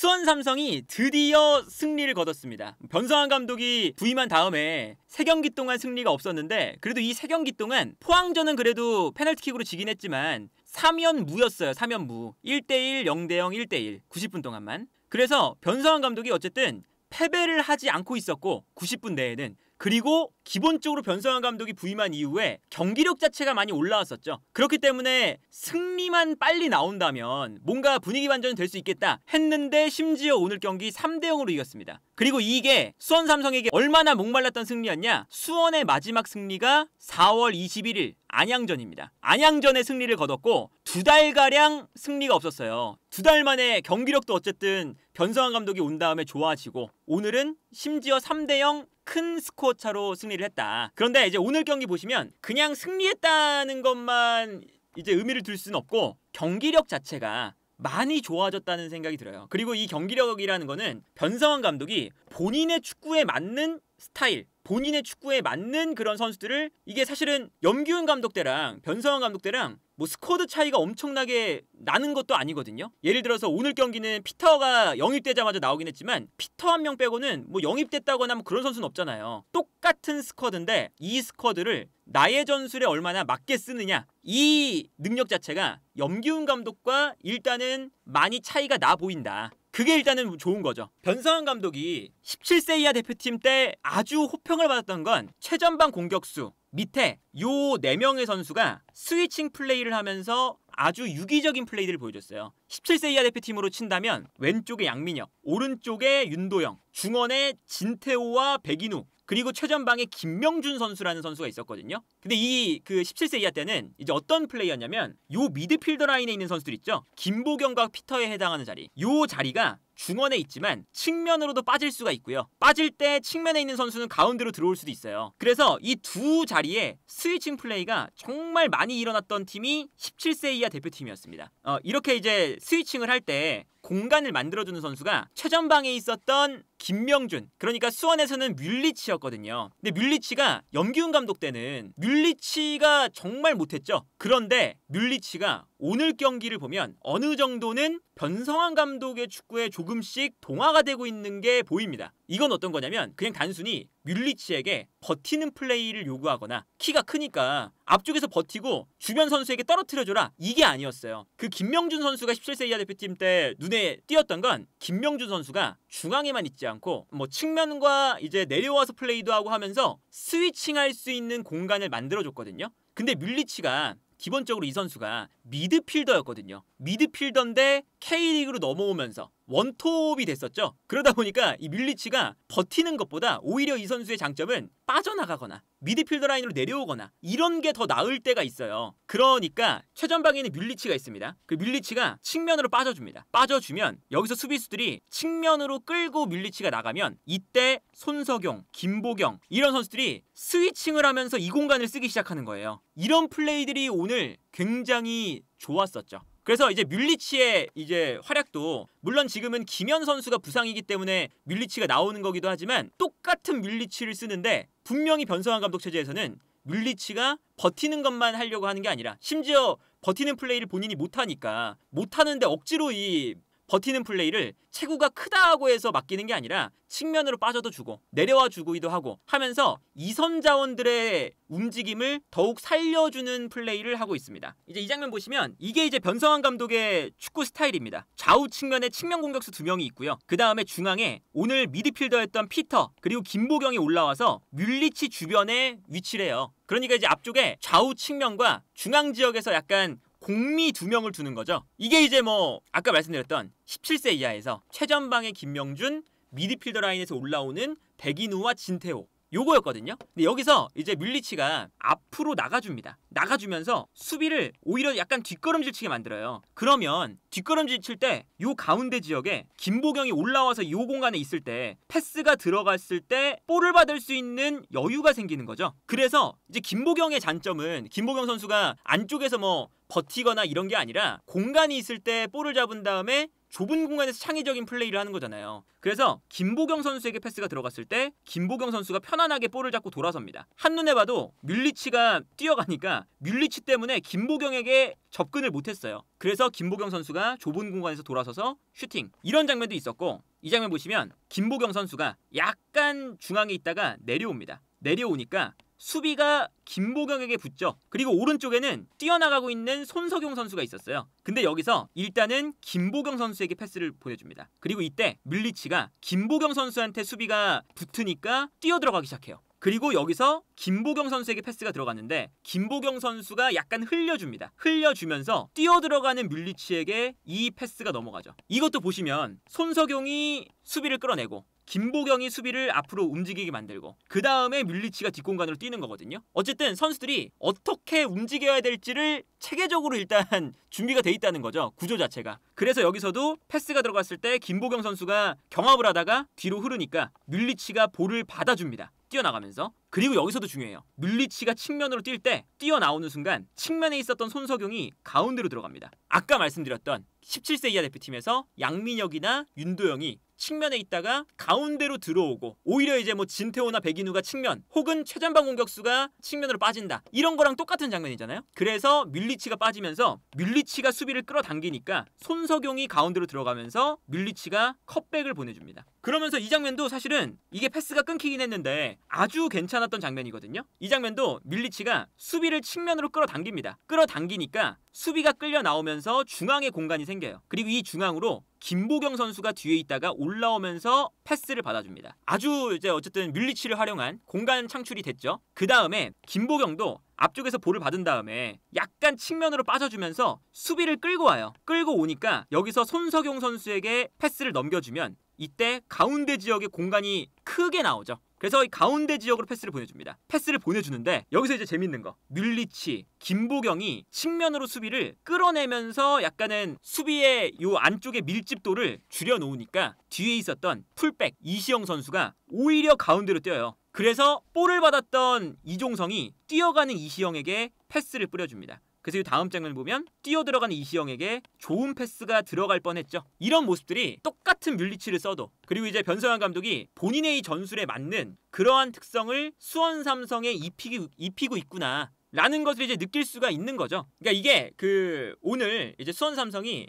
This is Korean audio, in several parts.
수원 삼성이 드디어 승리를 거뒀습니다. 변성환 감독이 부임한 다음에 3경기 동안 승리가 없었는데 그래도 이 3경기 동안 포항전은 그래도 페널티킥으로 지긴 했지만 3연무였어요. 3연무. 1대1, 0대0, 1대1. 90분 동안만. 그래서 변성환 감독이 어쨌든 패배를 하지 않고 있었고 90분 내에는 그리고 기본적으로 변성환 감독이 부임한 이후에 경기력 자체가 많이 올라왔었죠. 그렇기 때문에 승리만 빨리 나온다면 뭔가 분위기 반전이 될 수 있겠다 했는데 심지어 오늘 경기 3대 0으로 이겼습니다. 그리고 이게 수원 삼성에게 얼마나 목말랐던 승리였냐? 수원의 마지막 승리가 4월 21일 안양전입니다. 안양전의 승리를 거뒀고 두 달가량 승리가 없었어요. 두 달 만에 경기력도 어쨌든 변성환 감독이 온 다음에 좋아지고 오늘은 심지어 3대0 큰 스코어 차로 승리를 했다. 그런데 이제 오늘 경기 보시면 그냥 승리했다는 것만 이제 의미를 둘 수는 없고 경기력 자체가 많이 좋아졌다는 생각이 들어요. 그리고 이 경기력이라는 거는 변성환 감독이 본인의 축구에 맞는 스타일, 본인의 축구에 맞는 그런 선수들을 이게 사실은 염기훈 감독 때랑 변성환 감독 때랑 뭐 스쿼드 차이가 엄청나게 나는 것도 아니거든요. 예를 들어서 오늘 경기는 피터가 영입되자마자 나오긴 했지만 피터 한 명 빼고는 뭐 영입됐다거나 뭐 그런 선수는 없잖아요. 똑같은 스쿼드인데 이 스쿼드를 나의 전술에 얼마나 맞게 쓰느냐 이 능력 자체가 염기훈 감독과 일단은 많이 차이가 나 보인다. 그게 일단은 좋은 거죠. 변성환 감독이 17세 이하 대표팀 때 아주 호평을 받았던 건 최전방 공격수 밑에 요 4명의 선수가 스위칭 플레이를 하면서 아주 유기적인 플레이들을 보여줬어요. 17세 이하 대표팀으로 친다면 왼쪽에 양민혁, 오른쪽에 윤도영, 중원에 진태호와 백인우 그리고 최전방에 김명준 선수라는 선수가 있었거든요. 근데 이 그 17세 이하 때는 이제 어떤 플레이였냐면 요 미드필더 라인에 있는 선수들 있죠. 김보경과 피터에 해당하는 자리. 요 자리가 중원에 있지만 측면으로도 빠질 수가 있고요. 빠질 때 측면에 있는 선수는 가운데로 들어올 수도 있어요. 그래서 이 두 자리에 스위칭 플레이가 정말 많이 일어났던 팀이 17세 이하 대표팀이었습니다. 어, 이렇게 이제 스위칭을 할때 공간을 만들어주는 선수가 최전방에 있었던 김명준 그러니까 수원에서는 뮬리치였거든요. 근데 뮬리치가 염기훈 감독 때는 뮬리치가 정말 못했죠. 그런데 뮬리치가 오늘 경기를 보면 어느 정도는 변성환 감독의 축구에 조금씩 동화가 되고 있는 게 보입니다. 이건 어떤 거냐면 그냥 단순히 뮬리치에게 버티는 플레이를 요구하거나 키가 크니까 앞쪽에서 버티고 주변 선수에게 떨어뜨려줘라 이게 아니었어요. 그 김명준 선수가 17세 이하 대표팀 때 눈에 띄었던 건 김명준 선수가 중앙에만 있지 않고 뭐 측면과 이제 내려와서 플레이도 하고 하면서 스위칭할 수 있는 공간을 만들어줬거든요. 근데 뮬리치가 기본적으로 이 선수가 미드필더였거든요. 미드필더인데 K리그로 넘어오면서 원톱이 됐었죠. 그러다 보니까 이 밀리치가 버티는 것보다 오히려 이 선수의 장점은 빠져나가거나 미드필더 라인으로 내려오거나 이런 게 더 나을 때가 있어요. 그러니까 최전방에는 밀리치가 있습니다. 그 밀리치가 측면으로 빠져줍니다. 빠져주면 여기서 수비수들이 측면으로 끌고 밀리치가 나가면 이때 손석용, 김보경 이런 선수들이 스위칭을 하면서 이 공간을 쓰기 시작하는 거예요. 이런 플레이들이 오늘 굉장히 좋았었죠. 그래서 이제 뮬리치의 이제 활약도 물론 지금은 김현 선수가 부상이기 때문에 뮬리치가 나오는 거기도 하지만 똑같은 뮬리치를 쓰는데 분명히 변성환 감독 체제에서는 뮬리치가 버티는 것만 하려고 하는 게 아니라 심지어 버티는 플레이를 본인이 못하니까 못하는데 억지로 이 버티는 플레이를 체구가 크다고 해서 맡기는 게 아니라 측면으로 빠져도 주고 내려와 주고이도 하고 하면서 이선 자원들의 움직임을 더욱 살려주는 플레이를 하고 있습니다. 이제 이 장면 보시면 이게 이제 변성환 감독의 축구 스타일입니다. 좌우 측면에 측면 공격수 두 명이 있고요. 그 다음에 중앙에 오늘 미드필더였던 피터 그리고 김보경이 올라와서 뮬리치 주변에 위치를 해요. 그러니까 이제 앞쪽에 좌우 측면과 중앙 지역에서 약간 공미 두 명을 두는 거죠. 이게 이제 뭐 아까 말씀드렸던 17세 이하에서 최전방의 김명준, 미드필더 라인에서 올라오는 백인우와 진태호 요거였거든요. 근데 여기서 이제 밀리치가 앞으로 나가줍니다. 나가주면서 수비를 오히려 약간 뒷걸음질 치게 만들어요. 그러면 뒷걸음질 칠 때 요 가운데 지역에 김보경이 올라와서 요 공간에 있을 때 패스가 들어갔을 때 볼을 받을 수 있는 여유가 생기는 거죠. 그래서 이제 김보경의 잔점은 김보경 선수가 안쪽에서 뭐 버티거나 이런 게 아니라 공간이 있을 때 볼을 잡은 다음에 좁은 공간에서 창의적인 플레이를 하는 거잖아요. 그래서 김보경 선수에게 패스가 들어갔을 때 김보경 선수가 편안하게 볼을 잡고 돌아섭니다. 한눈에 봐도 뮬리치가 뛰어가니까 뮬리치 때문에 김보경에게 접근을 못했어요. 그래서 김보경 선수가 좁은 공간에서 돌아서서 슈팅 이런 장면도 있었고 이 장면 보시면 김보경 선수가 약간 중앙에 있다가 내려옵니다. 내려오니까 수비가 김보경에게 붙죠. 그리고 오른쪽에는 뛰어나가고 있는 손석용 선수가 있었어요. 근데 여기서 일단은 김보경 선수에게 패스를 보내줍니다. 그리고 이때 밀리치가 김보경 선수한테 수비가 붙으니까 뛰어들어가기 시작해요. 그리고 여기서 김보경 선수에게 패스가 들어갔는데 김보경 선수가 약간 흘려줍니다. 흘려주면서 뛰어들어가는 뮬리치에게 이 패스가 넘어가죠. 이것도 보시면 손석용이 수비를 끌어내고 김보경이 수비를 앞으로 움직이게 만들고 그 다음에 뮬리치가 뒷공간으로 뛰는 거거든요. 어쨌든 선수들이 어떻게 움직여야 될지를 체계적으로 일단 준비가 돼 있다는 거죠. 구조 자체가. 그래서 여기서도 패스가 들어갔을 때 김보경 선수가 경합을 하다가 뒤로 흐르니까 뮬리치가 볼을 받아줍니다. 뛰어나가면서 그리고 여기서도 중요해요. 뮬리치가 측면으로 뛸 때 뛰어나오는 순간 측면에 있었던 손석용이 가운데로 들어갑니다. 아까 말씀드렸던 17세 이하 대표팀에서 양민혁이나 윤도영이 측면에 있다가 가운데로 들어오고 오히려 이제 뭐 진태호나 백인우가 측면 혹은 최전방 공격수가 측면으로 빠진다 이런 거랑 똑같은 장면이잖아요 그래서 밀리치가 빠지면서 밀리치가 수비를 끌어당기니까 손석용이 가운데로 들어가면서 밀리치가 컵백을 보내줍니다 그러면서 이 장면도 사실은 이게 패스가 끊기긴 했는데 아주 괜찮았던 장면이거든요 이 장면도 밀리치가 수비를 측면으로 끌어당깁니다 끌어당기니까 수비가 끌려 나오면서 중앙에 공간이 생겨요 그리고 이 중앙으로 김보경 선수가 뒤에 있다가 올라오면서 패스를 받아줍니다. 아주 이제 어쨌든 뮬리치를 활용한 공간 창출이 됐죠. 그 다음에 김보경도 앞쪽에서 볼을 받은 다음에 약간 측면으로 빠져주면서 수비를 끌고 와요. 끌고 오니까 여기서 손석용 선수에게 패스를 넘겨주면 이때 가운데 지역의 공간이 크게 나오죠. 그래서 이 가운데 지역으로 패스를 보내줍니다. 패스를 보내주는데 여기서 이제 재밌는 거 늘리치, 김보경이 측면으로 수비를 끌어내면서 약간은 수비의 요 안쪽의 밀집도를 줄여놓으니까 뒤에 있었던 풀백 이시영 선수가 오히려 가운데로 뛰어요. 그래서 볼을 받았던 이종성이 뛰어가는 이시영에게 패스를 뿌려줍니다. 그래서 다음 장면을 보면 뛰어 들어간 이시영에게 좋은 패스가 들어갈 뻔했죠. 이런 모습들이 똑같은 뮬리치를 써도 그리고 이제 변성환 감독이 본인의 이 전술에 맞는 그러한 특성을 수원 삼성에 입히기, 입히고 있구나. 라는 것을 이제 느낄 수가 있는 거죠. 그러니까 이게 그 오늘 이제 수원 삼성이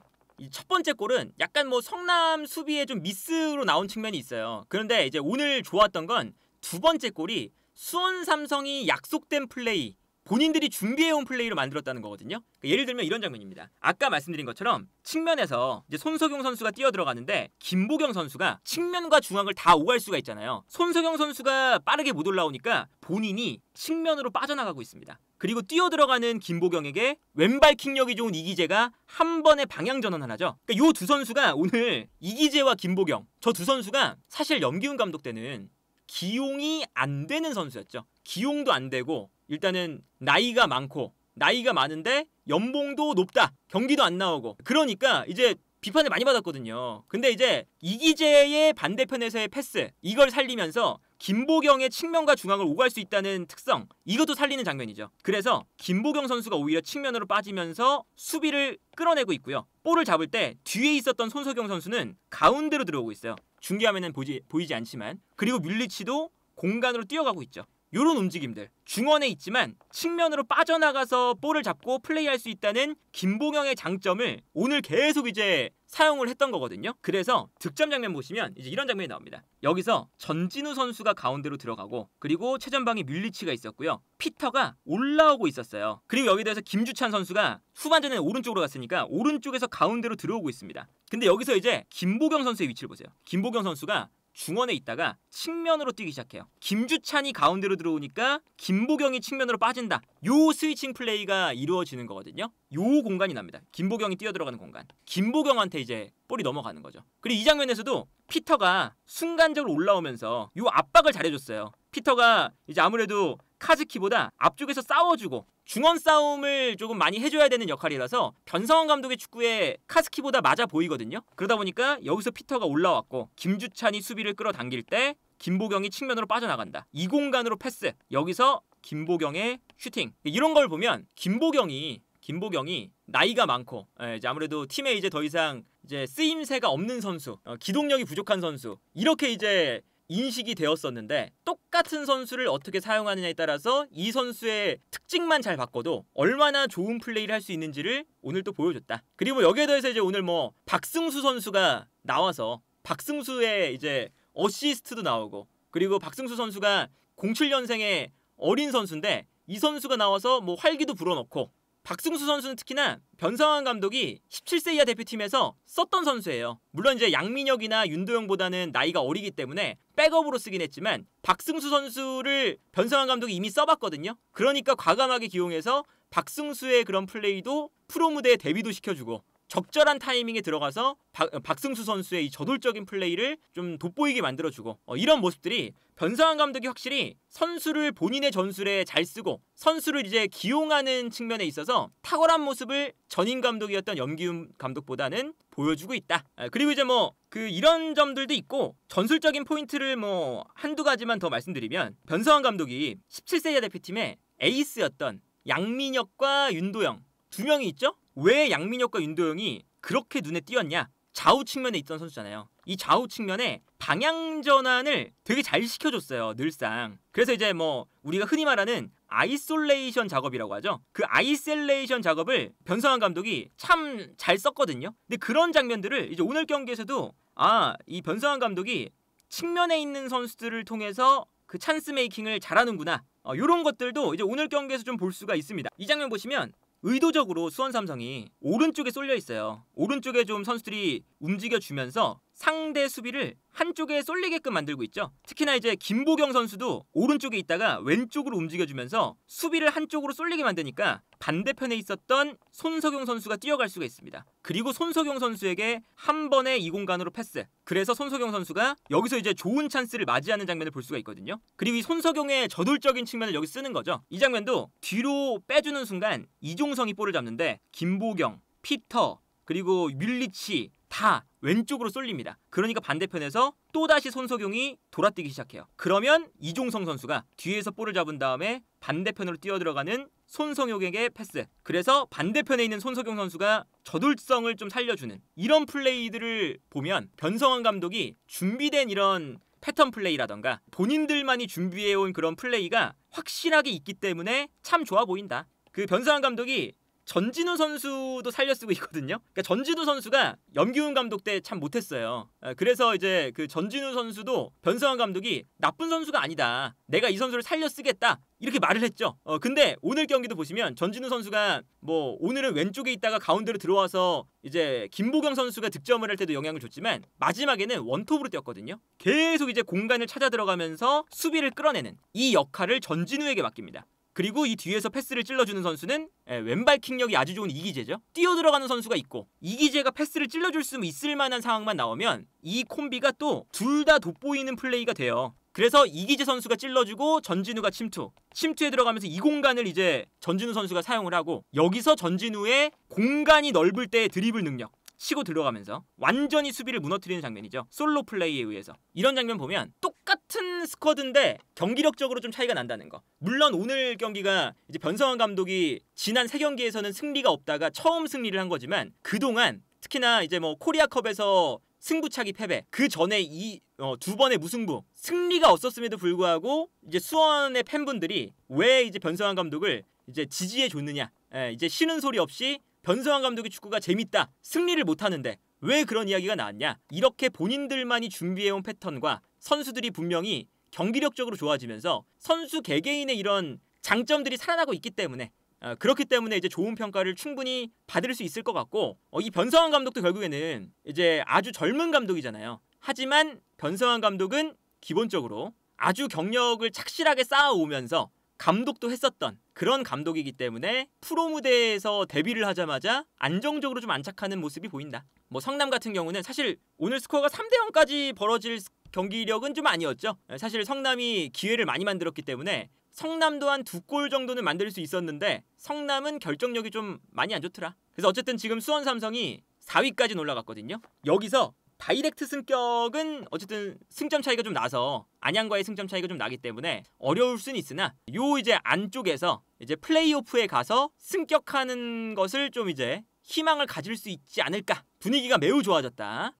첫 번째 골은 약간 뭐 성남 수비에 좀 미스로 나온 측면이 있어요. 그런데 이제 오늘 좋았던 건 두 번째 골이 수원 삼성이 약속된 플레이 본인들이 준비해온 플레이로 만들었다는 거거든요. 그러니까 예를 들면 이런 장면입니다. 아까 말씀드린 것처럼 측면에서 이제 손석용 선수가 뛰어들어가는데 김보경 선수가 측면과 중앙을 다 오갈 수가 있잖아요. 손석용 선수가 빠르게 못 올라오니까 본인이 측면으로 빠져나가고 있습니다. 그리고 뛰어들어가는 김보경에게 왼발 킥력이 좋은 이기재가 한 번에 방향 전환을 하죠. 그러니까 두 선수가 오늘 이기재와 김보경 저 두 선수가 사실 염기훈 감독 때는 기용이 안 되는 선수였죠. 기용도 안 되고 일단은 나이가 많고 나이가 많은데 연봉도 높다. 경기도 안 나오고. 그러니까 이제 비판을 많이 받았거든요. 근데 이제 이기재의 반대편에서의 패스 이걸 살리면서 김보경의 측면과 중앙을 오갈 수 있다는 특성 이것도 살리는 장면이죠. 그래서 김보경 선수가 오히려 측면으로 빠지면서 수비를 끌어내고 있고요. 볼을 잡을 때 뒤에 있었던 손석영 선수는 가운데로 들어오고 있어요. 중계화면은 보이지 않지만 그리고 뮬리치도 공간으로 뛰어가고 있죠. 이런 움직임들 중원에 있지만 측면으로 빠져나가서 볼을 잡고 플레이할 수 있다는 김보경의 장점을 오늘 계속 이제 사용을 했던 거거든요. 그래서 득점 장면 보시면 이제 이런 장면이 나옵니다. 여기서 전진우 선수가 가운데로 들어가고 그리고 최전방에 밀리치가 있었고요. 피터가 올라오고 있었어요. 그리고 여기에 대해서 김주찬 선수가 후반전에 오른쪽으로 갔으니까 오른쪽에서 가운데로 들어오고 있습니다. 근데 여기서 이제 김보경 선수의 위치를 보세요. 김보경 선수가 중원에 있다가 측면으로 뛰기 시작해요. 김주찬이 가운데로 들어오니까 김보경이 측면으로 빠진다. 요 스위칭 플레이가 이루어지는 거거든요. 요 공간이 납니다. 김보경이 뛰어들어가는 공간. 김보경한테 이제 볼이 넘어가는 거죠. 그리고 이 장면에서도 피터가 순간적으로 올라오면서 요 압박을 잘해줬어요. 피터가 이제 아무래도 카즈키보다 앞쪽에서 싸워주고 중원 싸움을 조금 많이 해줘야 되는 역할이라서 변성원 감독의 축구에 카즈키보다 맞아 보이거든요. 그러다 보니까 여기서 피터가 올라왔고 김주찬이 수비를 끌어당길 때 김보경이 측면으로 빠져나간다. 이 공간으로 패스. 여기서 김보경의 슈팅. 이런 걸 보면 김보경이 김보경이 나이가 많고 예, 이제 아무래도 팀에 이제 더 이상 이제 쓰임새가 없는 선수, 어, 기동력이 부족한 선수 이렇게 이제 인식이 되었었는데 똑같은 선수를 어떻게 사용하느냐에 따라서 이 선수의 특징만 잘 바꿔도 얼마나 좋은 플레이를 할 수 있는지를 오늘 또 보여줬다. 그리고 여기에 더해서 이제 오늘 뭐 박승수 선수가 나와서 박승수의 이제 어시스트도 나오고 그리고 박승수 선수가 07년생의 어린 선수인데 이 선수가 나와서 뭐 활기도 불어넣고 박승수 선수는 특히나 변성환 감독이 17세 이하 대표팀에서 썼던 선수예요. 물론 이제 양민혁이나 윤도영보다는 나이가 어리기 때문에 백업으로 쓰긴 했지만 박승수 선수를 변성환 감독이 이미 써봤거든요. 그러니까 과감하게 기용해서 박승수의 그런 플레이도 프로 무대에 데뷔도 시켜주고 적절한 타이밍에 들어가서 박, 어, 승수 선수의 이 저돌적인 플레이를 좀 돋보이게 만들어주고 어, 이런 모습들이 변상환 감독이 확실히 선수를 본인의 전술에 잘 쓰고 선수를 이제 기용하는 측면에 있어서 탁월한 모습을 전임 감독이었던 염기훈 감독보다는 보여주고 있다. 아, 그리고 이제 뭐 그 이런 점들도 있고 전술적인 포인트를 뭐 한두 가지만 더 말씀드리면 변상환 감독이 1 7세기 대표팀의 에이스였던 양민혁과 윤도영 두 명이 있죠? 왜 양민혁과 윤도영이 그렇게 눈에 띄었냐? 좌우 측면에 있던 선수잖아요. 이 좌우 측면에 방향 전환을 되게 잘 시켜줬어요, 늘상. 그래서 이제 뭐 우리가 흔히 말하는 아이솔레이션 작업이라고 하죠. 그아이솔레이션 작업을 변성환 감독이 참 잘 썼거든요. 근데 그런 장면들을 이제 오늘 경기에서도 아, 이 변성환 감독이 측면에 있는 선수들을 통해서 그 찬스 메이킹을 잘하는구나. 어, 요런 것들도 이제 오늘 경기에서 좀 볼 수가 있습니다. 이 장면 보시면 의도적으로 수원 삼성이 오른쪽에 쏠려 있어요. 오른쪽에 좀 선수들이 움직여 주면서 상대 수비를 한쪽에 쏠리게끔 만들고 있죠. 특히나 이제 김보경 선수도 오른쪽에 있다가 왼쪽으로 움직여주면서 수비를 한쪽으로 쏠리게 만드니까 반대편에 있었던 손석용 선수가 뛰어갈 수가 있습니다. 그리고 손석용 선수에게 한 번에 이 공간으로 패스. 그래서 손석용 선수가 여기서 이제 좋은 찬스를 맞이하는 장면을 볼 수가 있거든요. 그리고 이 손석용의 저돌적인 측면을 여기 쓰는 거죠. 이 장면도 뒤로 빼주는 순간 이종성이 볼을 잡는데 김보경, 피터, 그리고 뮬리치 다 왼쪽으로 쏠립니다. 그러니까 반대편에서 또다시 손석용이 돌아뛰기 시작해요. 그러면 이종성 선수가 뒤에서 볼을 잡은 다음에 반대편으로 뛰어들어가는 손석용에게 패스. 그래서 반대편에 있는 손석용 선수가 저돌성을 좀 살려주는 이런 플레이들을 보면 변성환 감독이 준비된 이런 패턴 플레이라던가 본인들만이 준비해온 그런 플레이가 확실하게 있기 때문에 참 좋아 보인다. 그 변성환 감독이 전진우 선수도 살려쓰고 있거든요. 그러니까 전진우 선수가 염기훈 감독 때 참 못했어요. 아, 그래서 이제 그 전진우 선수도 변성환 감독이 나쁜 선수가 아니다. 내가 이 선수를 살려쓰겠다. 이렇게 말을 했죠. 어, 근데 오늘 경기도 보시면 전진우 선수가 뭐 오늘은 왼쪽에 있다가 가운데로 들어와서 이제 김보경 선수가 득점을 할 때도 영향을 줬지만 마지막에는 원톱으로 뛰었거든요. 계속 이제 공간을 찾아 들어가면서 수비를 끌어내는 이 역할을 전진우에게 맡깁니다. 그리고 이 뒤에서 패스를 찔러주는 선수는 예, 왼발 킥력이 아주 좋은 이기재죠. 뛰어 들어가는 선수가 있고 이기재가 패스를 찔러줄 수 있을 만한 상황만 나오면 이 콤비가 또 둘 다 돋보이는 플레이가 돼요. 그래서 이기재 선수가 찔러주고 전진우가 침투 침투에 들어가면서 이 공간을 이제 전진우 선수가 사용을 하고 여기서 전진우의 공간이 넓을 때의 드리블 능력 치고 들어가면서 완전히 수비를 무너뜨리는 장면이죠. 솔로 플레이에 의해서. 이런 장면 보면 똑같은 스쿼드인데 경기력적으로 좀 차이가 난다는 거. 물론 오늘 경기가 이제 변성환 감독이 지난 세 경기에서는 승리가 없다가 처음 승리를 한 거지만 그동안 특히나 이제 뭐 코리아컵에서 승부차기 패배 그 전에 이두 어, 번의 무승부 승리가 없었음에도 불구하고 이제 수원의 팬분들이 왜 이제 변성환 감독을 이제 지지해 줬느냐 예, 이제 쉬는 소리 없이 변성환 감독의 축구가 재밌다, 승리를 못하는데 왜 그런 이야기가 나왔냐? 이렇게 본인들만이 준비해온 패턴과 선수들이 분명히 경기력적으로 좋아지면서 선수 개개인의 이런 장점들이 살아나고 있기 때문에 어, 그렇기 때문에 이제 좋은 평가를 충분히 받을 수 있을 것 같고 어, 이 변성환 감독도 결국에는 이제 아주 젊은 감독이잖아요. 하지만 변성환 감독은 기본적으로 아주 경력을 착실하게 쌓아오면서 감독도 했었던 그런 감독이기 때문에 프로 무대에서 데뷔를 하자마자 안정적으로 좀 안착하는 모습이 보인다. 뭐 성남 같은 경우는 사실 오늘 스코어가 3대 0까지 벌어질 경기력은 좀 아니었죠. 예, 사실 성남이 기회를 많이 만들었기 때문에 성남도 한 두 골 정도는 만들 수 있었는데 성남은 결정력이 좀 많이 안 좋더라. 그래서 어쨌든 지금 수원 삼성이 4위까지 올라갔거든요. 여기서 다이렉트 승격은 어쨌든 승점 차이가 좀 나서 안양과의 승점 차이가 좀 나기 때문에 어려울 수는 있으나 요 이제 안쪽에서 이제 플레이오프에 가서 승격하는 것을 좀 이제 희망을 가질 수 있지 않을까 분위기가 매우 좋아졌다